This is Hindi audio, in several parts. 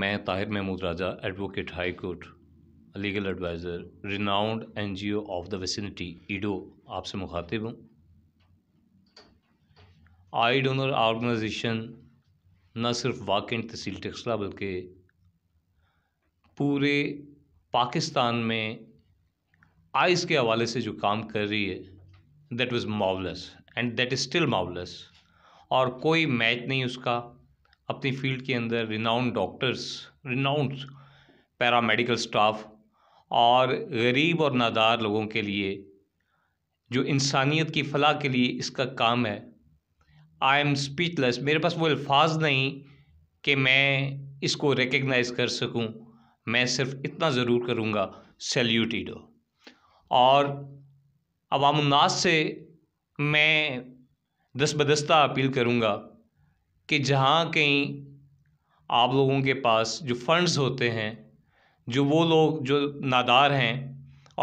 मैं Tahir Mahmood Raja advocate high court legal adviser renowned NGO of the vicinity ईडो आपसे मुखातिब हूँ आई डोनर ऑर्गेनाइजेशन न सिर्फ वाकंड तहसील टेक्सला बल्कि पूरे पाकिस्तान में आइस के हवाले से जो काम कर रही है that was marvellous and that is still marvellous और कोई मैच नहीं उसका अपनी फील्ड के अंदर renowned doctors renowned paramedical staff और गरीब और नादार लोगों के लिए जो इंसानियत की फलाह के लिए इसका काम है आई एम स्पीचलेस मेरे पास वो अल्फाज नहीं कि मैं इसको रिकगनाइज़ कर सकूं मैं सिर्फ इतना ज़रूर करूंगा सेल्यूटीडो और अवामनास से मैं दस बदस्ता अपील करूंगा कि जहाँ कहीं आप लोगों के पास जो फंड्स होते हैं जो वो लोग जो नादार हैं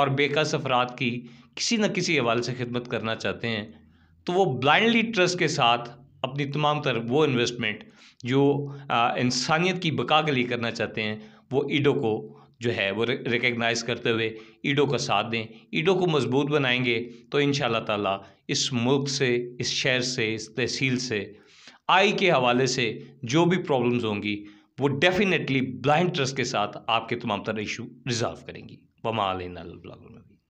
और बेकस अफराद की किसी न किसी हवाले से खिदमत करना चाहते हैं तो वो ब्लाइंडली ट्रस्ट के साथ अपनी तमाम तरफ वो इन्वेस्टमेंट जो इंसानियत की बका के लिए करना चाहते हैं वो ईडो को जो है वो रिकगनाइज़ करते हुए ईडो का साथ दें ईडो को मजबूत बनाएंगे तो इन ताला इस मुल्क से इस शहर से इस तहसील से आई के हवाले से जो भी प्रॉब्लम्स होंगी वो डेफिनेटली ब्लाइंड ट्रस्ट के साथ आपके तमाम तरह इशू रिजॉल्व करेंगी बमा लेना